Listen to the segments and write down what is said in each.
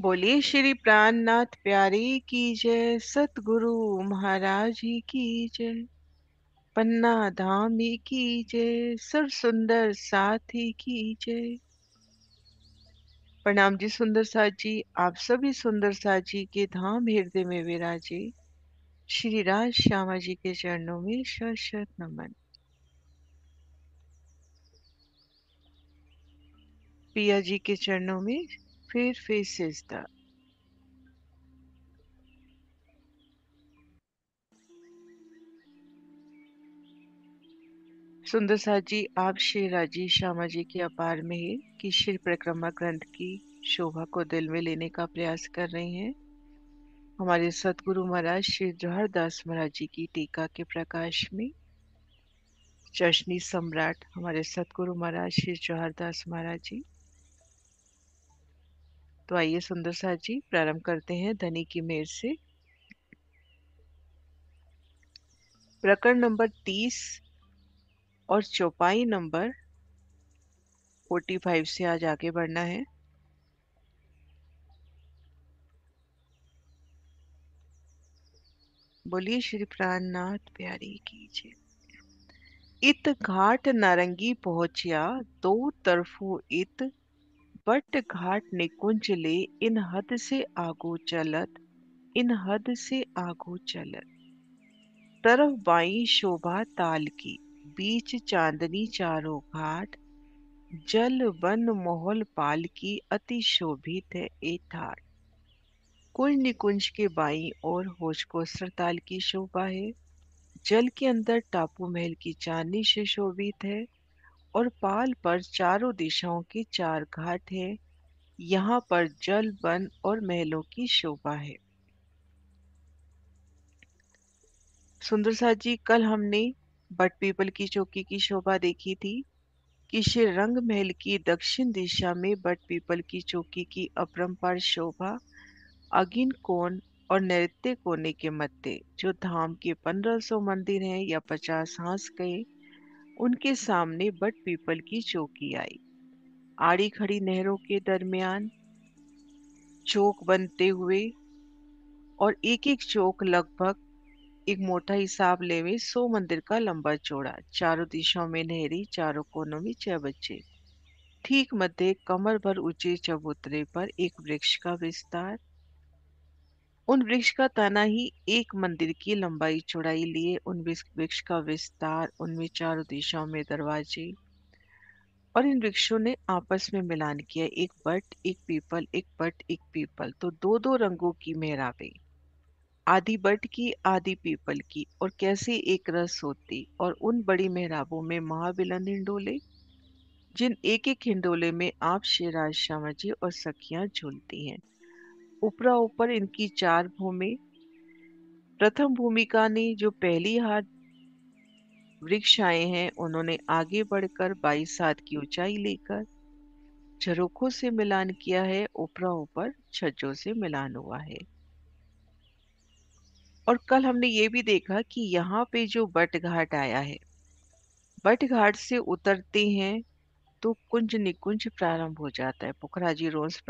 बोलिए श्री प्राणनाथ प्यारे की जय सतगुरु महाराज ही की जय पन्ना धाम ही की जय सर सुंदर साथ ही की जय प्रणाम जी सुंदर साथ जी आप सभी सुंदर साथ जी के धाम हृदय में विराजे श्री राज श्यामा जी के चरणों में शत नमन पिया जी के चरणों में फिर फिर सिजदा सुंदर साहब जी आप श्री राजी श्यामा जी की अपार में है कि श्री परिक्रमा ग्रंथ की शोभा को दिल में लेने का प्रयास कर रहे हैं हमारे सतगुरु महाराज श्री जोहरदास महाराज जी की टीका के प्रकाश में चशनी सम्राट हमारे सतगुरु महाराज श्री जोहरदास महाराज जी तो आइए सुंदर साथ जी प्रारंभ करते हैं धनी की मेहर से प्रकरण नंबर तीस और चौपाई नंबर फोर्टी फाइव से आज आगे बढ़ना है बोलिए श्री प्राणनाथ प्यारी कीजिए इत घाट नारंगी पहुंचिया दो तरफों इत बट घाट निकुंजले इन हद से आगो चलत इन हद से आगो चलत तरफ बाई शोभा ताल की बीच चांदनी चारों घाट जल वन मोहल पाल की अति शोभित है ए थाट कुंज निकुंज के बाई और होश को सरताल की शोभा है जल के अंदर टापू महल की चांदनी से शोभित है और पाल पर चारों दिशाओं की चार घाट है यहाँ पर जल वन और महलों की शोभा है सुंदर साथ जी कल हमने बट पीपल की चौकी की शोभा देखी थी कि श्री रंग महल की दक्षिण दिशा में बट पीपल की चौकी की अपरंपार शोभा अगिन कोण और नृत्य कोने के मध्य जो धाम के 1500 मंदिर हैं या 50 हंस गए उनके सामने बट पीपल की चौकी आई आड़ी खड़ी नहरों के दरमियान चौक बनते हुए और एक एक चौक लगभग एक मोटा हिसाब ले में सौ मंदिर का लंबा चौड़ा चारों दिशाओं में नहरी चारों कोनों में छह बच्चे ठीक मध्य कमर भर ऊंचे चबूतरे पर एक वृक्ष का विस्तार उन वृक्ष का तना ही एक मंदिर की लंबाई चौड़ाई लिए उन वृक्ष का विस्तार उनमें चारों दिशाओं में दरवाजे और इन वृक्षों ने आपस में मिलान किया एक बट एक पीपल एक बट एक पीपल तो दो दो रंगों की मेहराबें आधी बट की आधी पीपल की और कैसे एक रस होती और उन बड़ी मेहराबों में महाविलन हिंडोले जिन एक एक हिंडोले में आप शेराज श्यामा जी और सखियां झूलती हैं उपरा ऊपर इनकी चार भूमि प्रथम भूमिका ने जो पहली हाथ वृक्ष आए हैं उन्होंने आगे बढ़कर बाईस हाथ की ऊंचाई लेकर झरोखों से मिलान किया है ऊपरा ऊपर छज्जों से मिलान हुआ है और कल हमने ये भी देखा कि यहाँ पे जो बट घाट आया है बट घाट से उतरते हैं तो कुंज निकुंज प्रारंभ हो जाता है पुखराजी रोज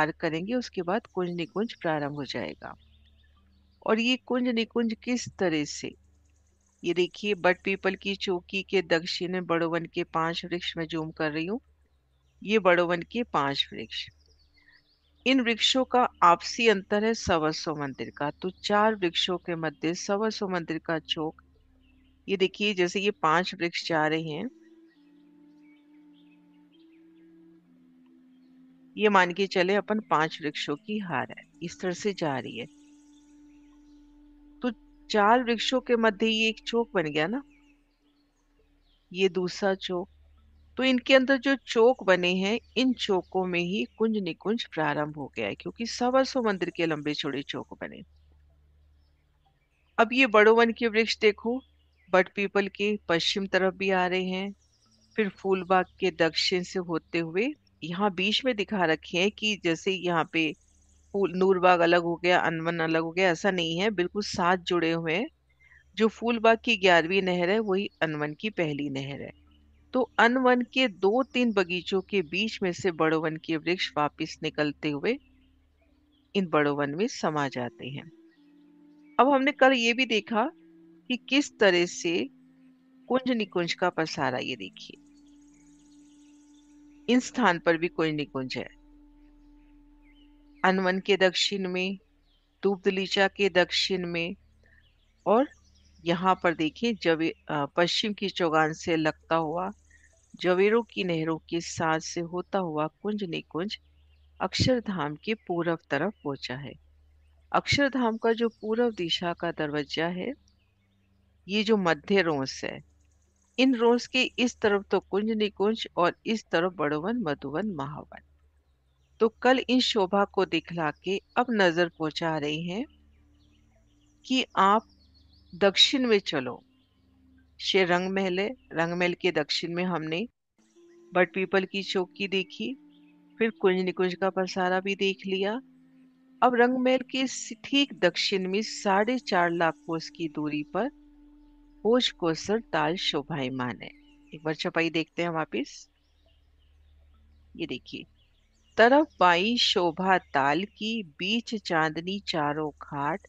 आर्क करेंगे उसके बाद कुंज निकुंज प्रारंभ हो जाएगा और ये कुंज निकुंज किस तरह से ये देखिए बट पीपल की चौकी के दक्षिण में बड़ोवन के पांच वृक्ष में जूम कर रही हूँ ये बड़ोवन के पांच वृक्ष इन वृक्षों का आपसी अंतर है सवसो मंदिर का तो चार वृक्षों के मध्य सवसो मंदिर का चौक ये देखिए जैसे ये पांच वृक्ष जा रहे हैं ये मान के चले अपन पांच वृक्षों की हार है इस तरह से जा रही है तो चार वृक्षों के मध्य ये एक चौक बन गया ना ये दूसरा चौक तो इनके अंदर जो चौक बने हैं इन चौकों में ही कुंज निकुंज प्रारंभ हो गया है क्योंकि सवा सौ मंदिर के लंबे छोड़े चौक बने अब ये बड़ोवन के वृक्ष देखो बट पीपल के पश्चिम तरफ भी आ रहे हैं फिर फूलबाग के दक्षिण से होते हुए यहाँ बीच में दिखा रखे हैं कि जैसे यहाँ पे फूल नूरबाग अलग हो गया अनवन अलग हो गया ऐसा नहीं है बिल्कुल साथ जुड़े हुए हैं जो फूलबाग की ग्यारहवीं नहर है वही अनवन की पहली नहर है तो अनवन के दो तीन बगीचों के बीच में से बड़ोवन के वृक्ष वापस निकलते हुए इन बड़ोवन में समा जाते हैं अब हमने कल ये भी देखा कि किस तरह से कुंज निकुंज का पसारा ये देखिए इन स्थान पर भी कोई निकुंज है अनवन के दक्षिण में दूबदलीचा के दक्षिण में और यहाँ पर देखिए जवे पश्चिम की चौगान से लगता हुआ जवेरों की नहरों के साथ से होता हुआ कुंज निकुंज अक्षरधाम के पूर्व तरफ पहुंचा है अक्षरधाम का जो पूर्व दिशा का दरवाजा है ये जो मध्य रोस है इन रोज के इस तरफ तो कुंज निकुंज और इस तरफ बड़ोवन मधुवन महावन तो कल इन शोभा को दिखला के अब नजर पहुंचा रहे हैं कि आप दक्षिण में चलो श्री रंग महल है रंग महल के दक्षिण में हमने बट पीपल की चौकी देखी फिर कुंज निकुंज का पसारा भी देख लिया अब रंगमहल के ठीक दक्षिण में साढ़े चार लाख कोस की दूरी पर होश को सुर ताल शोभाई माने एक बार छपाई देखते हैं वापिस ये देखिए तरफ पाई शोभा ताल की बीच चांदनी चारों खाट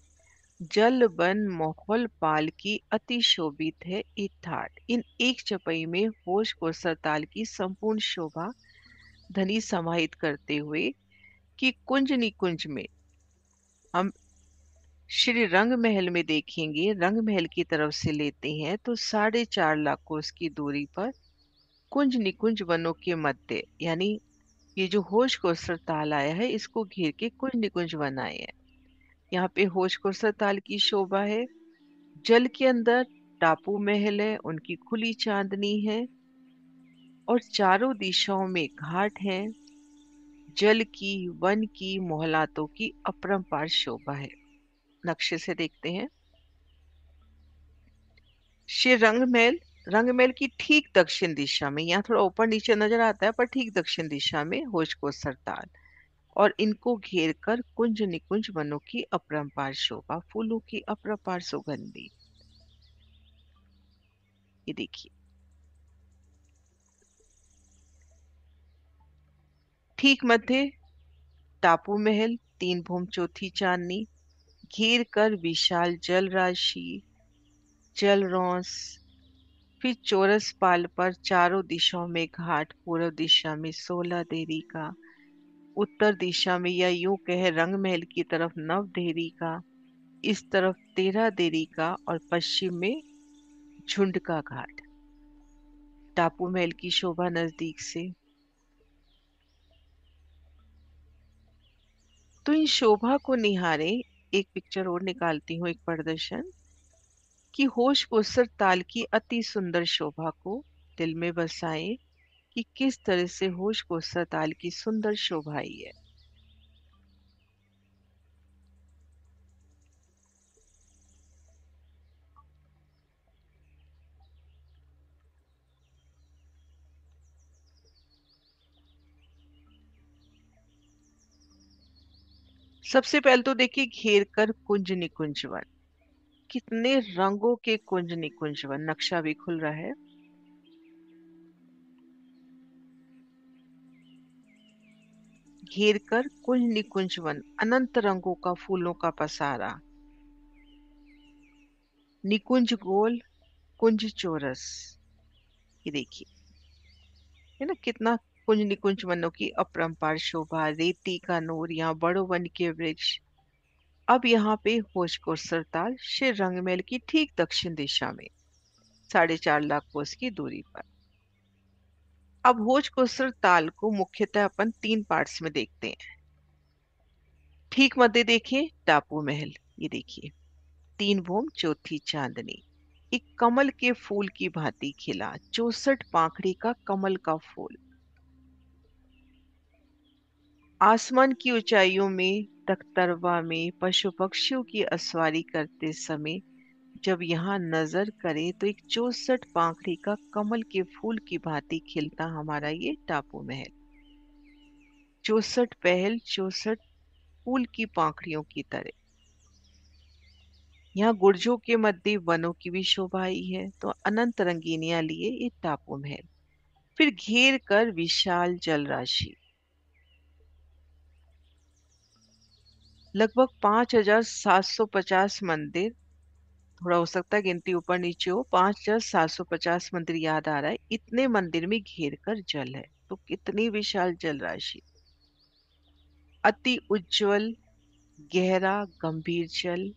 जल बन मोहल पाल की अति शोभित है इथाट इन एक चपई में होश को सरताल की संपूर्ण शोभा धनी समाहित करते हुए कि कुंज निकुंज में हम श्री रंग महल में देखेंगे रंग महल की तरफ से लेते हैं तो साढ़े चार लाख कोस की दूरी पर कुंज निकुंज वनों के मध्य यानी ये जो होश कोसर ताल आया है इसको घेर के कुंज निकुंज वन आए हैं यहाँ पे होश कोसर ताल की शोभा है जल के अंदर टापू महल है उनकी खुली चांदनी है और चारों दिशाओं में घाट हैं जल की वन की मोहलातों की अपरंपार शोभा है नक्शे से देखते हैं श्री रंगमहल महल की ठीक दक्षिण दिशा में यहाँ थोड़ा ऊपर नीचे नजर आता है पर ठीक दक्षिण दिशा में होश को सरताल और इनको घेर कर कुंज निकुंज वनों की अपरंपार शोभा फूलों की अपरंपार सुगंधी ये देखिए ठीक मध्य टापू महल तीन भूम चौथी चांदनी घेर कर विशाल जल राशि जल रौस फिर चौरस पाल पर चारों दिशाओं में घाट पूर्व दिशा में सोलह देरी का उत्तर दिशा में या यूं कह रंग महल की तरफ नव देरी का इस तरफ तेरह देरी का और पश्चिम में झुंड का घाट टापू महल की शोभा नजदीक से तो इन शोभा को निहारे एक पिक्चर और निकालती हूँ एक प्रदर्शन कि होश कोसर ताल की अति सुंदर शोभा को दिल में बसाए कि किस तरह से होश सर ताल की सुंदर शोभा है सबसे पहले तो देखिए घेर कर कुंज निकुंजवन कितने रंगों के कुंज निकुंजवन नक्शा भी खुल रहा है घेर कर कुंज निकुंजवन अनंत रंगों का फूलों का पसारा निकुंज गोल कुंज चोरस ये देखिए है ना कितना कुंज निकुंज वनों की अपरंपार शोभा रेती का नूर यहाँ बड़ो वन के वृक्ष अब यहाँ पे होशकोर सरताल श्री महल की ठीक दक्षिण दिशा में साढ़े चार लाख कोस की दूरी पर अब होज कोसर ताल को मुख्यतः अपन तीन पार्ट्स में देखते हैं ठीक मध्य देखिए टापू महल ये देखिए तीन भूम चौथी चांदनी एक कमल के फूल की भांति खिला चौसठ पाखड़ी का कमल का फूल आसमान की ऊंचाइयों में तख्तरवा में पशु पक्षियों की असवारी करते समय जब यहाँ नजर करें तो एक चौसठ पाखड़ी का कमल के फूल की भांति खिलता हमारा ये टापू महल चौसठ पहल चौसठ फूल की पाखड़ियों की तरह यहाँ गुर्जों के मध्य वनों की भी शोभा है तो अनंत रंगीनिया लिए ये टापू महल फिर घेर कर विशाल जलराशि लगभग 5,750 मंदिर थोड़ा हो सकता है गिनती ऊपर नीचे हो 5,750 मंदिर याद आ रहा है इतने मंदिर में घेर कर जल है तो कितनी विशाल जल राशि अति उज्जवल गहरा गंभीर जल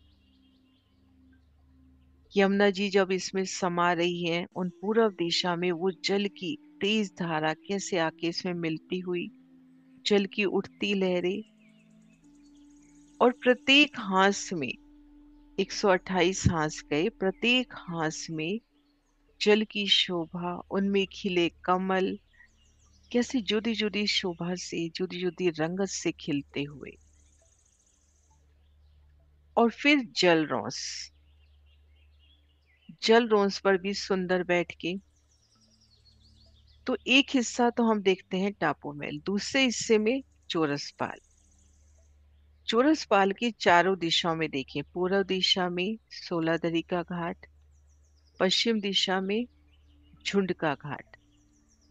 यमुना जी जब इसमें समा रही हैं उन पूर्व दिशा में वो जल की तेज धारा कैसे आके इसमें मिलती हुई जल की उठती लहरें और प्रत्येक हांस में 128 सांस गए प्रत्येक हांस में जल की शोभा उनमें खिले कमल कैसे जुदी जुदी शोभा से जुदी जुदी रंगत से खिलते हुए और फिर जल रोस जल रोस पर भी सुंदर बैठ के तो एक हिस्सा तो हम देखते हैं टापू महल दूसरे हिस्से में चोरसपाल चोरसपाल की चारों दिशाओं में देखें पूर्व दिशा में सोलह दरी का घाट पश्चिम दिशा में झुंड का घाट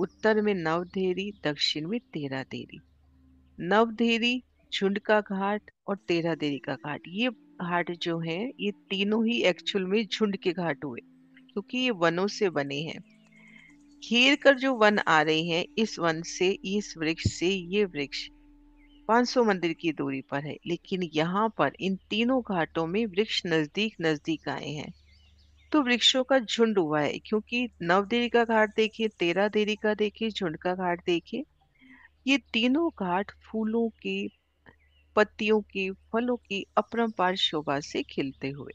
उत्तर में नवधेरी दक्षिण में तेरा देरी नवधेरी झुंड का घाट और तेरा देरी का घाट ये घाट जो है ये तीनों ही एक्चुअल में झुंड के घाट हुए क्योंकि ये वनों से बने हैं घेर कर जो वन आ रहे हैं इस वन से इस वृक्ष से ये वृक्ष 500 मंदिर की दूरी पर है लेकिन यहाँ पर इन तीनों घाटों में वृक्ष नजदीक नजदीक आए हैं तो वृक्षों का झुंड हुआ है क्योंकि नव देरी का घाट देखे तेरह देरी का देखे झुंड का घाट देखिए ये तीनों घाट फूलों की पत्तियों की फलों की अपरंपार शोभा से खिलते हुए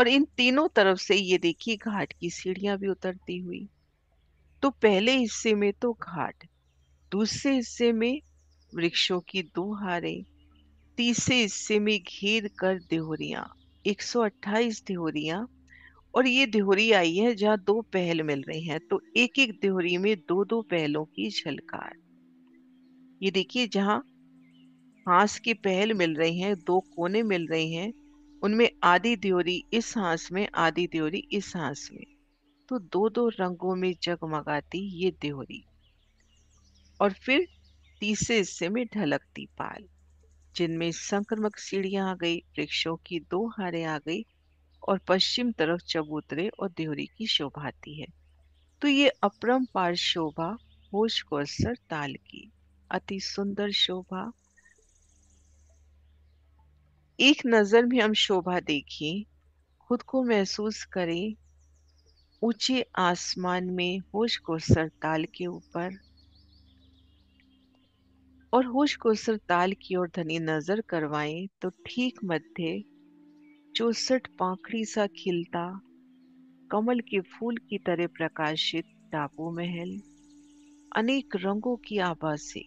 और इन तीनों तरफ से ये देखिए घाट की सीढ़ियां भी उतरती हुई तो पहले हिस्से में तो घाट दूसरे हिस्से में वृक्षों की दो हारे तीसरे हिस्से में घेर कर देहोरियां 128 देहोरियां और ये देहोरी आई है जहाँ दो पहल मिल रही हैं तो एक एक देहोरी में दो दो पहलों की झलकार ये देखिए जहाँ हाँस की पहल मिल रही हैं दो कोने मिल रहे हैं उनमें आधी देहोरी इस हाँस में आधी देहोरी इस हाँस में तो दो दो रंगों में जगमगाती ये देहोरी और फिर तीसरे हिस्से में ढलकती पाल जिनमें संक्रमक सीढ़ियां आ गई वृक्षों की दो हारे आ गई और पश्चिम तरफ चबूतरे और देहरी की शोभा आती है तो ये अपरम्पार शोभा होश को असर ताल की अति सुंदर शोभा एक नजर में हम शोभा देखें खुद को महसूस करें ऊंचे आसमान में होश को सरताल के ऊपर और होश को सरताल की ओर धनी नजर करवाएं तो ठीक मध्य चौसठ पाखड़ी सा खिलता कमल के फूल की तरह प्रकाशित टापू महल अनेक रंगों की आभासी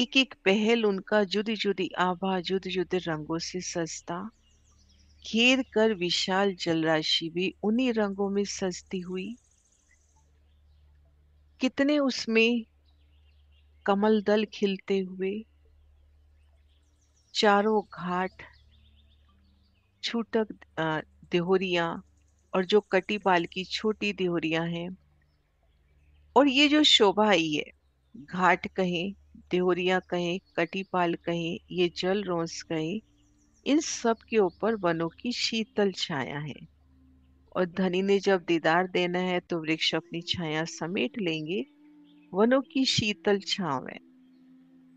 एक एक पहल उनका जुदी जुदी आभा जुद जुद रंगों से सजता घेर कर विशाल जलराशि भी उन्हीं रंगों में सजती हुई कितने उसमें कमल दल खिलते हुए चारों घाट छूटक देहोरिया और जो कटीपाल की छोटी देहोरिया हैं और ये जो शोभा आई है घाट कहें देहोरिया कहें कटीपाल कहें ये जल रोस कहें इन सब के ऊपर वनों की शीतल छाया है और धनी ने जब दीदार देना है तो वृक्ष अपनी छाया समेट लेंगे वनों की शीतल छाव है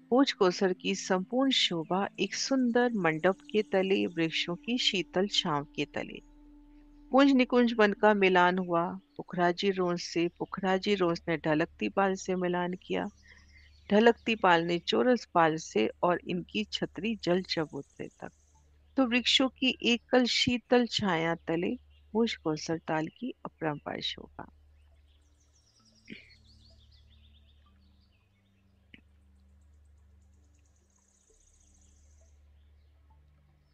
भोज कोसर की संपूर्ण शोभा एक सुंदर मंडप के तले वृक्षों की शीतल छाव के तले कुंज निकुंज वन का मिलान हुआ पुखराजी रोज से पुखराजी रोज ने ढलकती पाल से मिलान किया ढलकती पाल ने चोरस पाल से और इनकी छतरी जल चबूतरे तक तो वृक्षों की एकल शीतल छाया तले भोज कौशल ताल की अपरम्पार शोभा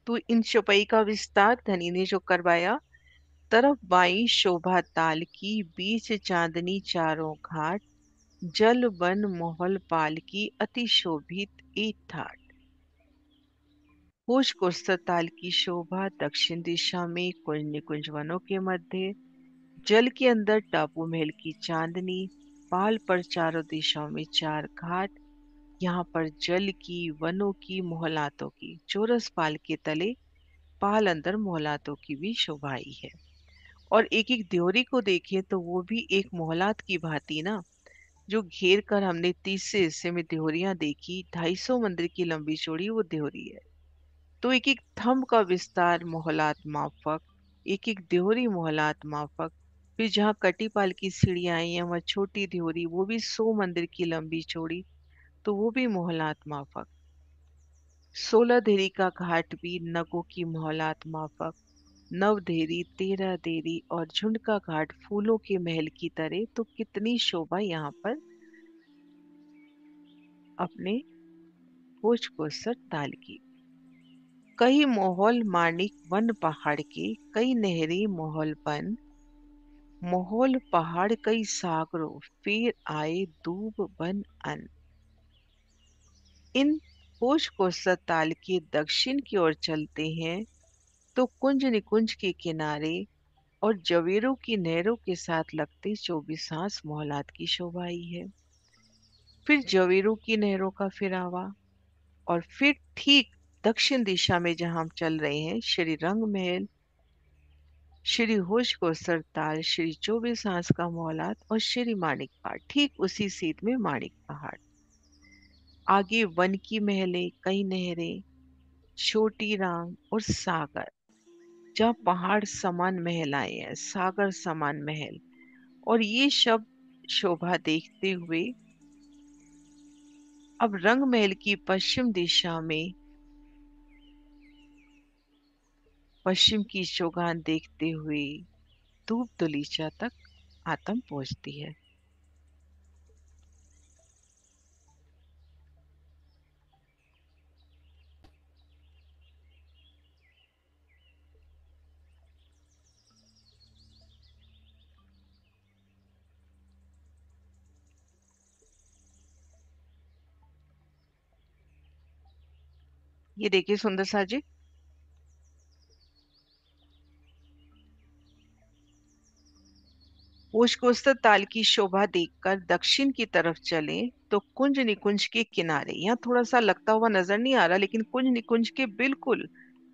तू तो इन चौपाई का विस्तार धनी ने जो करवाया तरफ बाई शोभा ताल की बीच चांदनी चारों घाट जल वन मोहल पाल की अति शोभित एक ठाट होश ताल की शोभा दक्षिण दिशा में कुंज निकुंज वनों के मध्य जल के अंदर टापू महल की चांदनी पाल पर चारों दिशाओं में चार घाट यहाँ पर जल की वनों की मोहलातों की चोरस पाल के तले पाल अंदर मोहलातों की भी शोभाई है और एक एक द्योरी को देखें तो वो भी एक मोहलात की भांति ना जो घेर कर हमने तीसरे हिस्से में द्योरियां देखी ढाई सौ मंदिर की लंबी चौड़ी वो द्योरी है तो एक एक थम का विस्तार मोहलात माफक एक एक द्योरी मोहलात माफक फिर जहाँ कटीपाल की सीढ़ियाँ आई हैं वहाँ छोटी देहोरी वो भी सौ मंदिर की लंबी चौड़ी तो वो भी मोहलात माफक सोलह धेरी का घाट भी नगों की मोहलात माफक नव धेरी तेरह देरी और झुंड का घाट फूलों के महल की तरह तो कितनी शोभा यहाँ पर अपने भोज को सर ताल की कई मोहल माणिक वन पहाड़ के कई नहरी मोहल बन मोहल पहाड़ कई सागरों फिर आए दूब बन अन इन कोश कोसा ताल के दक्षिण की ओर चलते हैं तो कुंज निकुंज के किनारे और जवेरों की नहरों के साथ लगते चौबीसांस मोहलात की शोभा है फिर जवेरों की नहरों का फिरावा और फिर ठीक दक्षिण दिशा में जहां हम चल रहे हैं श्री रंग महल श्री होश को सरताल श्री चौबीस सांस का मोहलात और श्री माणिक पहाड़ ठीक उसी सीट में माणिक पहाड़ आगे वन की महले कई नहरें छोटी रांग और सागर जहाँ पहाड़ समान महलाएं हैं सागर समान महल और ये शब्द शोभा देखते हुए अब रंग महल की पश्चिम दिशा में पश्चिम की शोगान देखते हुए धूप दुलीचा तक आतम पहुंचती है ये देखिए सुंदर सा जी पुष्कोस्तर ताल की शोभा देखकर दक्षिण की तरफ चले तो कुंज निकुंज के किनारे यहाँ थोड़ा सा लगता हुआ नजर नहीं आ रहा लेकिन कुंज निकुंज के बिल्कुल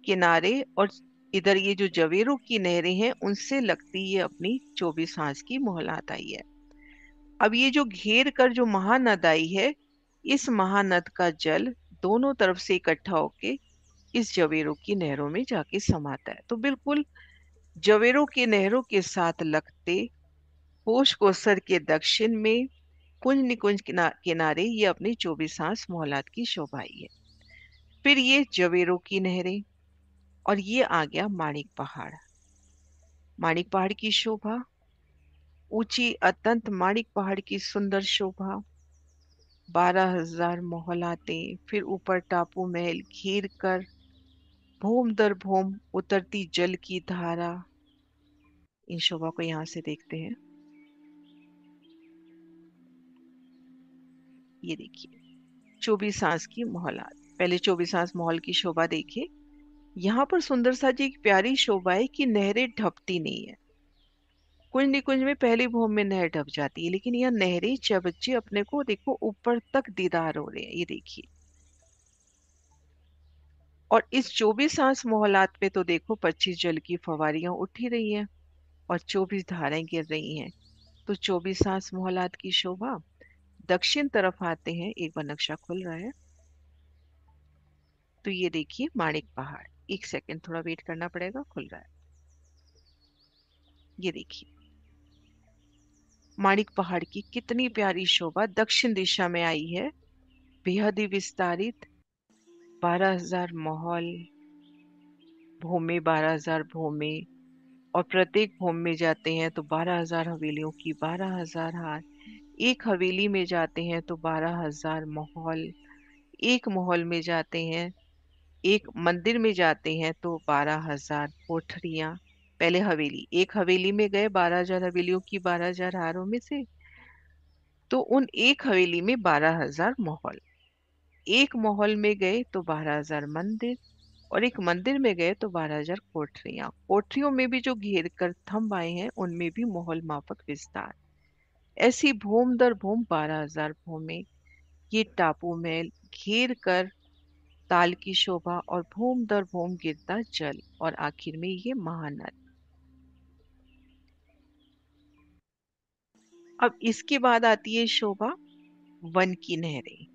किनारे और इधर ये जो जवेरों की नहरें हैं उनसे लगती ये अपनी चौबीस सांस की आई है अब ये जो घेर कर जो महानद आई है इस महानद का जल दोनों तरफ से इकट्ठा होके इस जवेरों की नहरों में जाके समाता है तो बिल्कुल जवेरों की नहरों के साथ लगते होश कोसर के दक्षिण में कुंज निकुंज किनारे ये अपनी चौबीस सांस मोहलात की शोभाई है फिर ये जवेरों की नहरें और ये आ गया माणिक पहाड़ माणिक पहाड़ की शोभा ऊंची अत्यंत माणिक पहाड़ की सुंदर शोभा बारह हजार मोहलातें फिर ऊपर टापू महल घेर कर भूम दर भूम उतरती जल की धारा इन शोभा को यहाँ से देखते हैं ये देखिए चौबीस सांस की मोहलात पहले चौबीस सांस मोहल की शोभा देखिए यहाँ पर सुंदर सा जी एक प्यारी शोभा है कि नहरें ढपती नहीं है कुंज निकुंज में पहली भूमि में नहर ढक जाती है लेकिन यह नहरी चबच्ची अपने को देखो ऊपर तक दीदार हो रहे हैं ये देखिए और इस चौबीस सांस मोहलात पे तो देखो पच्चीस जल की फवारियां उठ ही रही हैं और चौबीस धाराएं गिर रही हैं तो चौबीस सांस मोहलात की शोभा दक्षिण तरफ आते हैं एक बार नक्शा खुल रहा है तो ये देखिए माणिक पहाड़ एक सेकंड थोड़ा वेट करना पड़ेगा खुल रहा है ये देखिए माणिक पहाड़ की कितनी प्यारी शोभा दक्षिण दिशा में आई है बेहद ही विस्तारित बारह हजार माहौल भूमे बारह हजार और प्रत्येक भूम में जाते हैं तो बारह हजार हवेलियों की बारह हजार हार एक हवेली में जाते हैं तो बारह हजार माहौल एक माहौल में जाते हैं एक मंदिर में जाते हैं तो बारह हजार कोठरियाँ पहले हवेली एक हवेली में गए बारह हजार हवेलियों की बारह हजार हारों में से तो उन एक हवेली में बारह हजार माहौल एक माहौल में गए तो बारह हजार मंदिर और एक मंदिर में गए तो बारह हजार कोठरिया कोठरियों में भी जो घेर कर थम्ब आए हैं उनमें भी माहौल माफक विस्तार ऐसी भूम दर भूम बारह हजार भूमि ये टापू महल घेर कर ताल की शोभा और भूम दर भूम गिरता जल और आखिर में ये महानद अब इसके बाद आती है शोभा वन की नहरें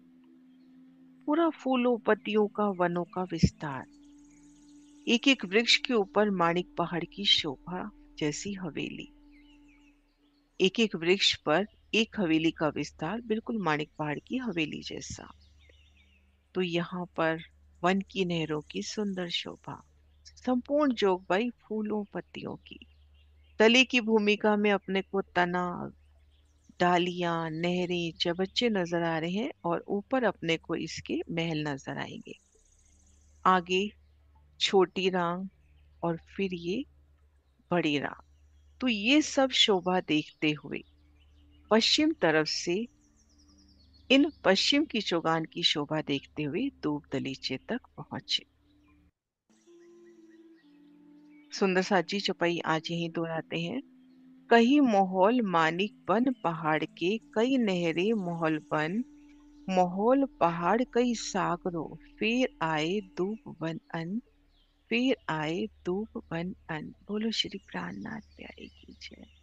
पूरा फूलों पत्तियों का वनों का विस्तार एक एक वृक्ष के ऊपर माणिक पहाड़ की शोभा जैसी हवेली एक एक वृक्ष पर एक हवेली का विस्तार बिल्कुल माणिक पहाड़ की हवेली जैसा तो यहाँ पर वन की नहरों की सुंदर शोभा संपूर्ण जोगबाई फूलों पत्तियों की तले की भूमिका में अपने को तना डालियां नहरें चबच्चे नजर आ रहे हैं और ऊपर अपने को इसके महल नजर आएंगे आगे छोटी रांग और फिर ये बड़ी रांग तो ये सब शोभा देखते हुए पश्चिम तरफ से इन पश्चिम की चौगान की शोभा देखते हुए दूब दलीचे तक पहुंचे सुंदर साजी चौपाई आज यही दोहराते हैं कई मोहल मानिक बन पहाड़ के कई नहरे मोहल बन मोहल पहाड़ कई सागरों फिर आए धूप बन अन फिर आए धूप बन अन बोलो श्री प्राणनाथ प्यारे की जय